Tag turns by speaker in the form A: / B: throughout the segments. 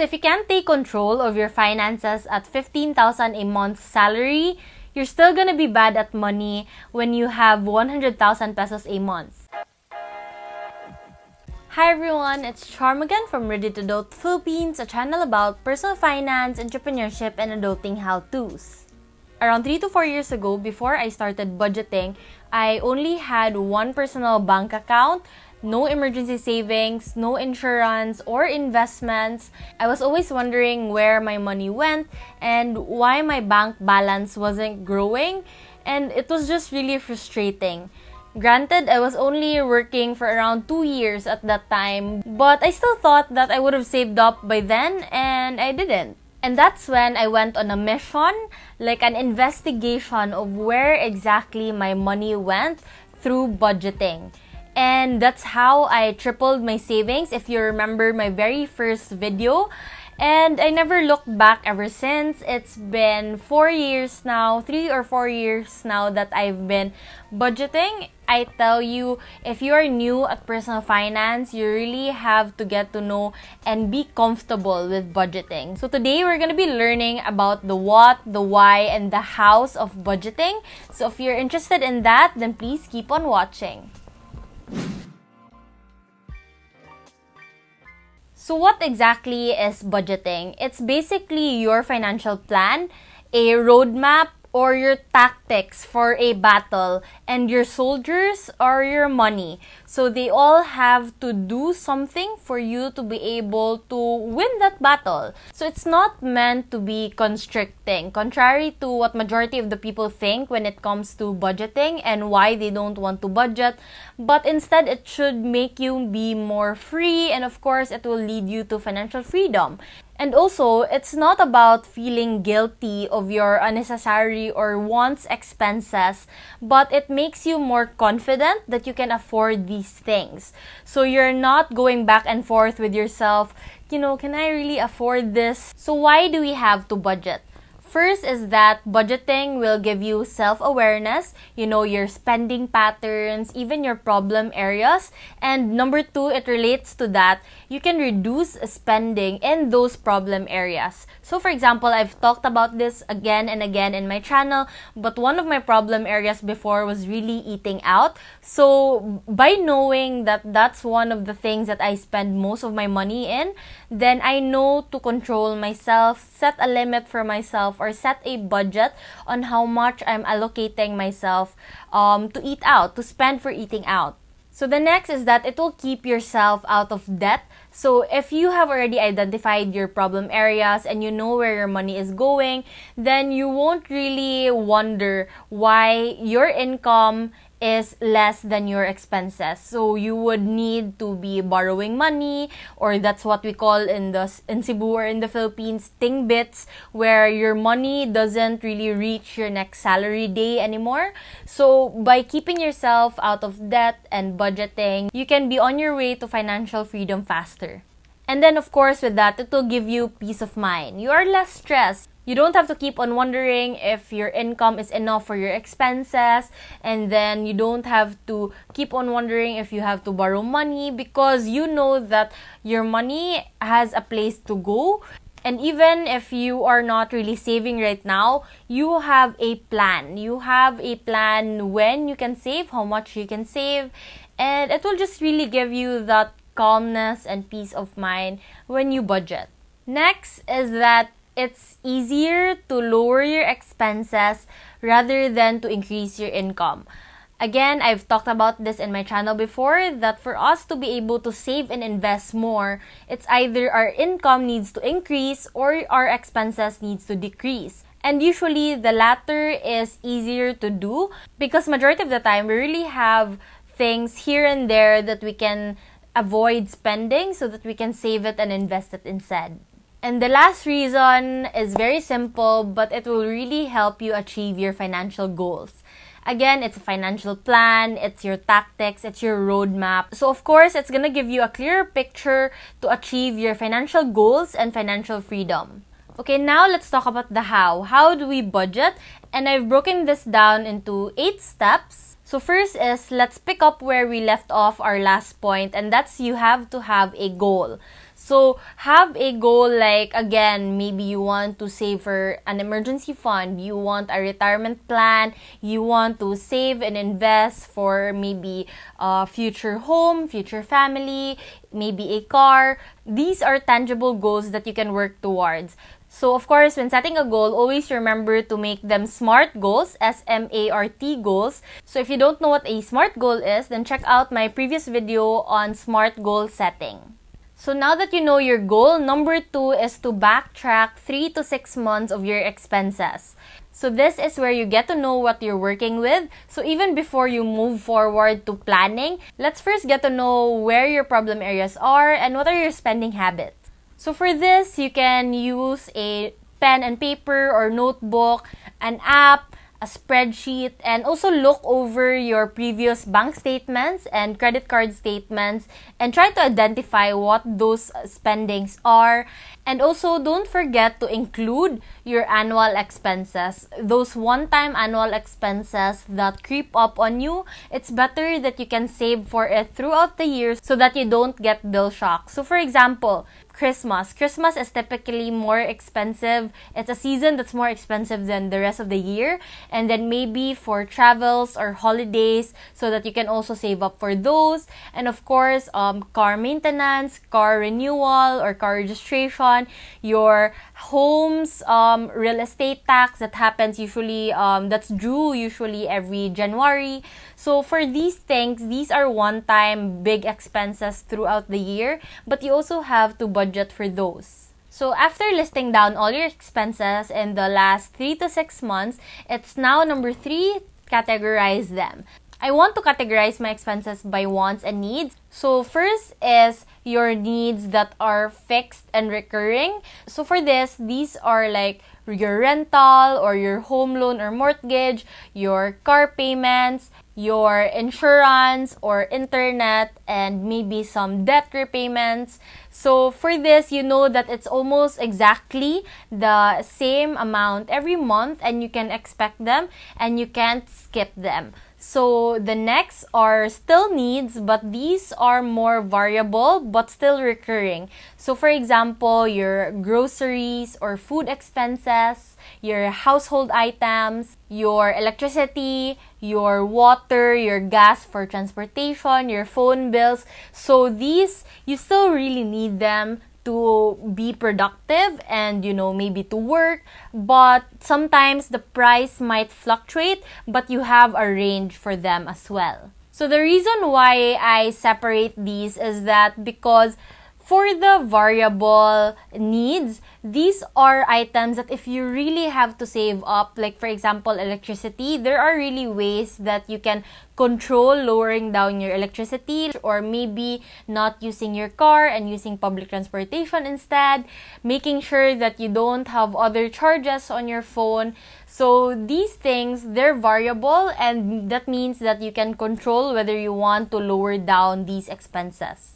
A: if you can't take control of your finances at 15,000 a month salary, you're still going to be bad at money when you have 100,000 pesos a month. Hi everyone, it's Charm again from Ready to Adult Philippines, a channel about personal finance, entrepreneurship, and adulting how-tos. Around 3 to 4 years ago, before I started budgeting, I only had one personal bank account no emergency savings, no insurance or investments. I was always wondering where my money went and why my bank balance wasn't growing, and it was just really frustrating. Granted, I was only working for around two years at that time, but I still thought that I would have saved up by then, and I didn't. And that's when I went on a mission, like an investigation of where exactly my money went through budgeting and that's how I tripled my savings if you remember my very first video and I never looked back ever since it's been 4 years now 3 or 4 years now that I've been budgeting I tell you if you are new at personal finance you really have to get to know and be comfortable with budgeting so today we're going to be learning about the what the why and the hows of budgeting so if you're interested in that then please keep on watching so what exactly is budgeting? It's basically your financial plan, a roadmap or your tactics for a battle and your soldiers or your money. So they all have to do something for you to be able to win that battle. So it's not meant to be constricting, contrary to what majority of the people think when it comes to budgeting and why they don't want to budget, but instead it should make you be more free and of course it will lead you to financial freedom. And also, it's not about feeling guilty of your unnecessary or wants expenses, but it makes you more confident that you can afford these things. So you're not going back and forth with yourself, you know, can I really afford this? So why do we have to budget? first is that budgeting will give you self awareness, you know, your spending patterns, even your problem areas. And number two, it relates to that you can reduce spending in those problem areas. So, for example, I've talked about this again and again in my channel, but one of my problem areas before was really eating out. So, by knowing that that's one of the things that I spend most of my money in, then I know to control myself, set a limit for myself or set a budget on how much I'm allocating myself um, to eat out, to spend for eating out. So the next is that it will keep yourself out of debt. So if you have already identified your problem areas and you know where your money is going, then you won't really wonder why your income is less than your expenses. So you would need to be borrowing money, or that's what we call in the in Cebu or in the Philippines ting bits, where your money doesn't really reach your next salary day anymore. So by keeping yourself out of debt and budgeting, you can be on your way to financial freedom faster. And then, of course, with that, it will give you peace of mind. You are less stressed you don't have to keep on wondering if your income is enough for your expenses and then you don't have to keep on wondering if you have to borrow money because you know that your money has a place to go and even if you are not really saving right now, you have a plan. You have a plan when you can save, how much you can save, and it will just really give you that calmness and peace of mind when you budget. Next is that it's easier to lower your expenses rather than to increase your income. Again, I've talked about this in my channel before that for us to be able to save and invest more, it's either our income needs to increase or our expenses needs to decrease. And usually the latter is easier to do because majority of the time we really have things here and there that we can avoid spending so that we can save it and invest it instead. And the last reason is very simple, but it will really help you achieve your financial goals. Again, it's a financial plan, it's your tactics, it's your roadmap. So, of course, it's gonna give you a clearer picture to achieve your financial goals and financial freedom. Okay, now let's talk about the how. How do we budget? And I've broken this down into eight steps. So, first is let's pick up where we left off our last point, and that's you have to have a goal. So have a goal like again, maybe you want to save for an emergency fund, you want a retirement plan, you want to save and invest for maybe a uh, future home, future family, maybe a car. These are tangible goals that you can work towards. So, of course, when setting a goal, always remember to make them SMART goals, S M A R T goals. So, if you don't know what a SMART goal is, then check out my previous video on SMART goal setting. So now that you know your goal, number two is to backtrack three to six months of your expenses. So this is where you get to know what you're working with. So even before you move forward to planning, let's first get to know where your problem areas are and what are your spending habits. So for this, you can use a pen and paper or notebook, an app, a spreadsheet and also look over your previous bank statements and credit card statements and try to identify what those spendings are and also don't forget to include your annual expenses those one-time annual expenses that creep up on you it's better that you can save for it throughout the year so that you don't get bill shock so for example Christmas. Christmas is typically more expensive. It's a season that's more expensive than the rest of the year. And then maybe for travels or holidays so that you can also save up for those. And of course, um, car maintenance, car renewal or car registration, your home's um, real estate tax that happens usually, um, that's due usually every January. So for these things, these are one-time big expenses throughout the year, but you also have to budget for those. So after listing down all your expenses in the last 3 to 6 months, it's now number 3, categorize them. I want to categorize my expenses by wants and needs. So, first is your needs that are fixed and recurring. So, for this, these are like your rental or your home loan or mortgage, your car payments, your insurance or internet and maybe some debt repayments. So for this, you know that it's almost exactly the same amount every month and you can expect them and you can't skip them. So the next are still needs, but these are more variable but still recurring. So for example, your groceries or food expenses, your household items, your electricity, your water, your gas for transportation, your phone bills. So these you still really need them to be productive and you know maybe to work but sometimes the price might fluctuate but you have a range for them as well so the reason why i separate these is that because for the variable needs, these are items that if you really have to save up, like for example, electricity, there are really ways that you can control lowering down your electricity or maybe not using your car and using public transportation instead, making sure that you don't have other charges on your phone. So these things, they're variable and that means that you can control whether you want to lower down these expenses.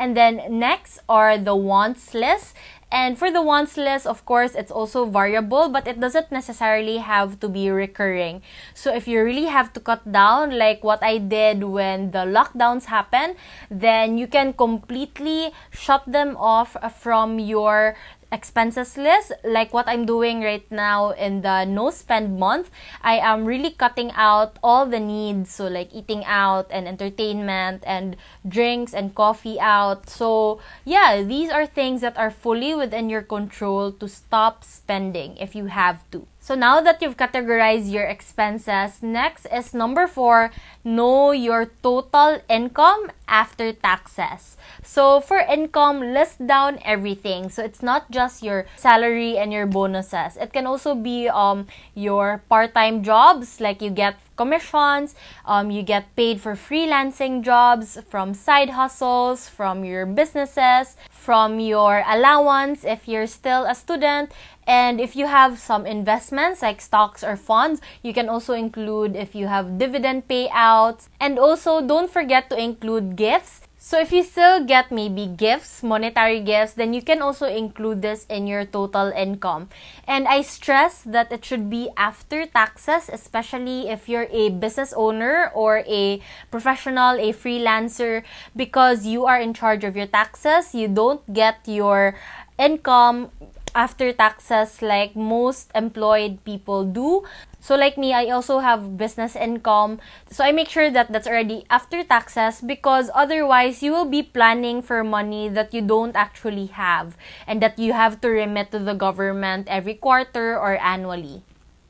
A: And then next are the wants list. And for the wants list, of course, it's also variable, but it doesn't necessarily have to be recurring. So if you really have to cut down, like what I did when the lockdowns happen, then you can completely shut them off from your expenses list, like what I'm doing right now in the no spend month, I am really cutting out all the needs. So, like eating out and entertainment and drinks and coffee out. So, yeah, these are things that are fully within your control to stop spending if you have to. So now that you've categorized your expenses, next is number four, know your total income after taxes. So for income, list down everything. So it's not just your salary and your bonuses. It can also be um your part-time jobs, like you get commissions, um, you get paid for freelancing jobs, from side hustles, from your businesses, from your allowance if you're still a student and if you have some investments like stocks or funds you can also include if you have dividend payouts and also don't forget to include gifts so if you still get maybe gifts, monetary gifts, then you can also include this in your total income. And I stress that it should be after taxes, especially if you're a business owner or a professional, a freelancer, because you are in charge of your taxes. You don't get your income after taxes like most employed people do. So like me, I also have business income. So I make sure that that's already after taxes because otherwise you will be planning for money that you don't actually have and that you have to remit to the government every quarter or annually.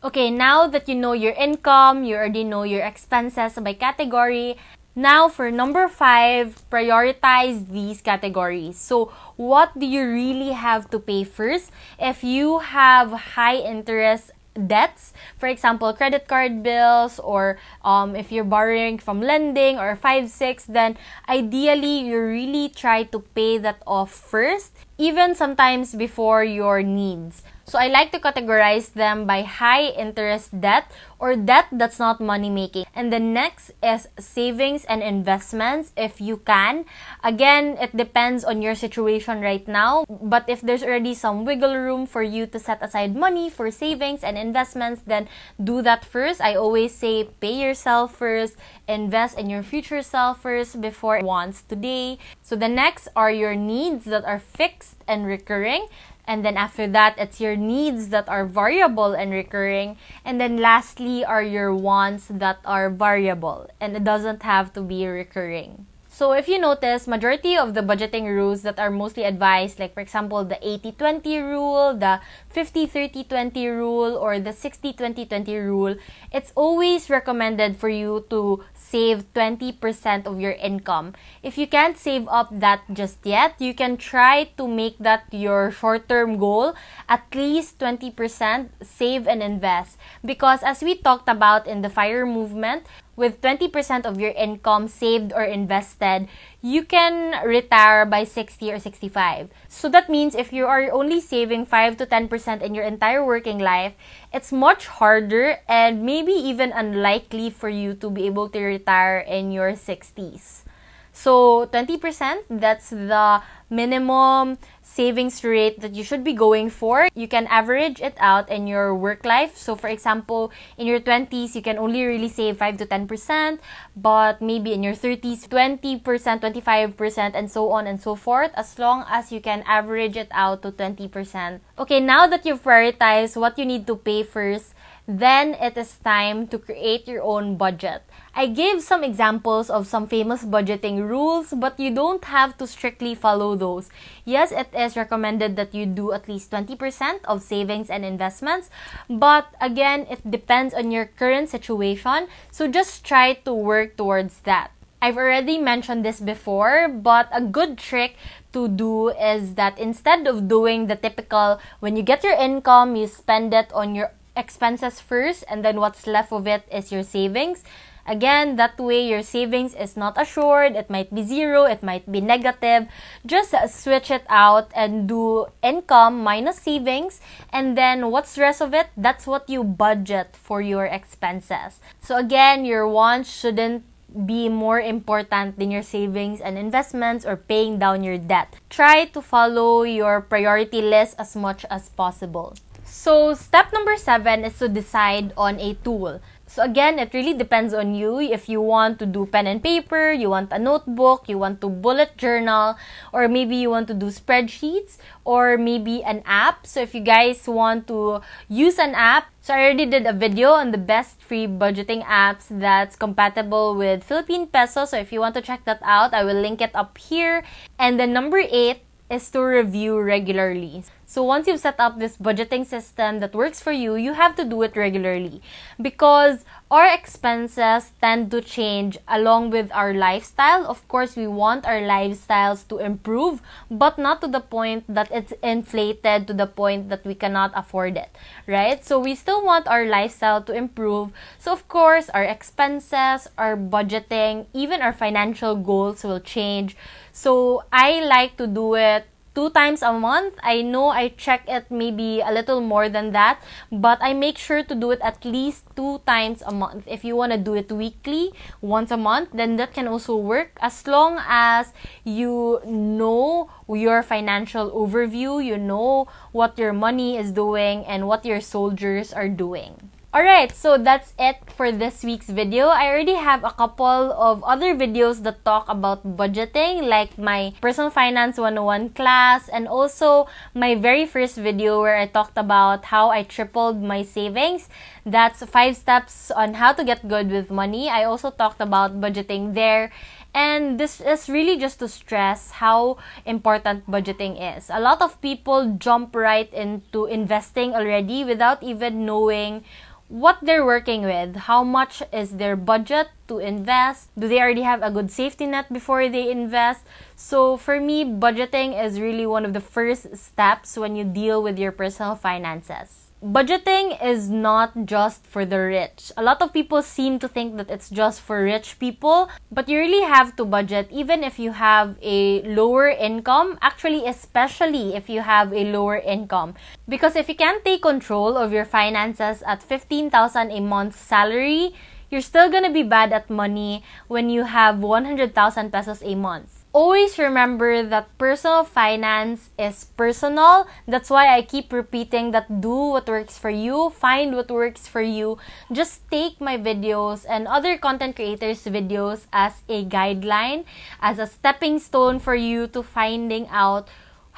A: Okay, now that you know your income, you already know your expenses by category, now, for number five, prioritize these categories. So, what do you really have to pay first? If you have high interest debts, for example, credit card bills, or um, if you're borrowing from lending or 5 6, then ideally you really try to pay that off first even sometimes before your needs. So I like to categorize them by high interest debt or debt that's not money making. And the next is savings and investments if you can. Again, it depends on your situation right now, but if there's already some wiggle room for you to set aside money for savings and investments, then do that first. I always say pay yourself first, invest in your future self first before wants today. So the next are your needs that are fixed fixed and recurring. And then after that, it's your needs that are variable and recurring. And then lastly, are your wants that are variable and it doesn't have to be recurring. So if you notice, majority of the budgeting rules that are mostly advised, like for example, the 80-20 rule, the 50-30-20 rule, or the 60-20-20 rule, it's always recommended for you to save 20% of your income. If you can't save up that just yet, you can try to make that your short-term goal, at least 20% save and invest. Because as we talked about in the FIRE movement, with 20% of your income saved or invested, you can retire by 60 or 65. So that means if you are only saving 5 to 10% in your entire working life, it's much harder and maybe even unlikely for you to be able to retire in your 60s. So 20%, that's the minimum savings rate that you should be going for. You can average it out in your work life. So, for example, in your 20s, you can only really save 5 to 10%, but maybe in your 30s, 20%, 25%, and so on and so forth, as long as you can average it out to 20%. Okay, now that you've prioritized what you need to pay first, then it is time to create your own budget. I gave some examples of some famous budgeting rules, but you don't have to strictly follow those. Yes, it is recommended that you do at least 20% of savings and investments, but again, it depends on your current situation, so just try to work towards that. I've already mentioned this before, but a good trick to do is that instead of doing the typical when you get your income, you spend it on your expenses first and then what's left of it is your savings. Again, that way your savings is not assured. It might be zero, it might be negative. Just switch it out and do income minus savings. And then what's the rest of it? That's what you budget for your expenses. So again, your wants shouldn't be more important than your savings and investments or paying down your debt. Try to follow your priority list as much as possible. So step number seven is to decide on a tool. So again, it really depends on you if you want to do pen and paper, you want a notebook, you want to bullet journal, or maybe you want to do spreadsheets, or maybe an app. So if you guys want to use an app, so I already did a video on the best free budgeting apps that's compatible with Philippine peso. So if you want to check that out, I will link it up here. And then number eight is to review regularly. So once you've set up this budgeting system that works for you, you have to do it regularly because our expenses tend to change along with our lifestyle. Of course, we want our lifestyles to improve, but not to the point that it's inflated to the point that we cannot afford it, right? So we still want our lifestyle to improve. So of course, our expenses, our budgeting, even our financial goals will change. So I like to do it two times a month. I know I check it maybe a little more than that, but I make sure to do it at least two times a month. If you want to do it weekly, once a month, then that can also work as long as you know your financial overview, you know what your money is doing and what your soldiers are doing. Alright, so that's it for this week's video. I already have a couple of other videos that talk about budgeting, like my Personal Finance 101 class, and also my very first video where I talked about how I tripled my savings. That's five steps on how to get good with money. I also talked about budgeting there. And this is really just to stress how important budgeting is. A lot of people jump right into investing already without even knowing what they're working with, how much is their budget to invest, do they already have a good safety net before they invest. So, for me, budgeting is really one of the first steps when you deal with your personal finances budgeting is not just for the rich. A lot of people seem to think that it's just for rich people, but you really have to budget even if you have a lower income, actually, especially if you have a lower income. Because if you can't take control of your finances at 15,000 a month salary, you're still going to be bad at money when you have 100,000 pesos a month always remember that personal finance is personal. That's why I keep repeating that do what works for you, find what works for you. Just take my videos and other content creators' videos as a guideline, as a stepping stone for you to finding out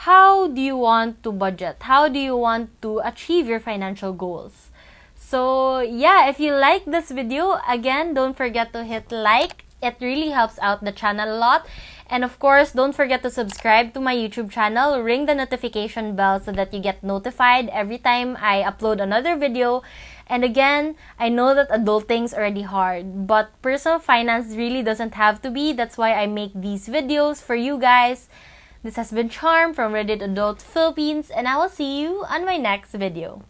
A: how do you want to budget? How do you want to achieve your financial goals? So, yeah, if you like this video, again, don't forget to hit like it really helps out the channel a lot. And of course, don't forget to subscribe to my YouTube channel, ring the notification bell so that you get notified every time I upload another video. And again, I know that adulting's already hard, but personal finance really doesn't have to be. That's why I make these videos for you guys. This has been Charm from Reddit Adult Philippines, and I will see you on my next video.